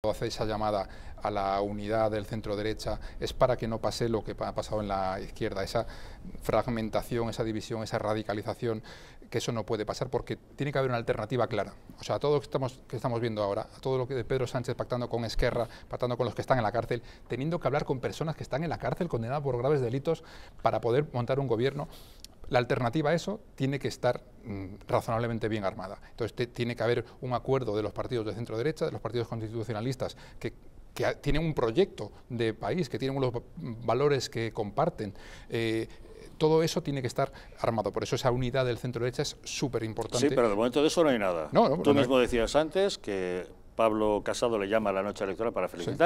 Cuando hace esa llamada a la unidad del centro derecha es para que no pase lo que ha pasado en la izquierda, esa fragmentación, esa división, esa radicalización, que eso no puede pasar porque tiene que haber una alternativa clara. O sea, todo lo que estamos, que estamos viendo ahora, todo lo que de Pedro Sánchez pactando con Esquerra, pactando con los que están en la cárcel, teniendo que hablar con personas que están en la cárcel condenadas por graves delitos para poder montar un gobierno, la alternativa a eso tiene que estar Mm, razonablemente bien armada. Entonces tiene que haber un acuerdo de los partidos de centro derecha, de los partidos constitucionalistas, que, tienen un proyecto de país, que tienen unos valores que comparten. Eh, todo eso tiene que estar armado. Por eso esa unidad del centro derecha es súper importante. Sí, pero de momento de eso no hay nada. Tú mismo decías antes que Pablo Casado le llama a la noche electoral para felicitar.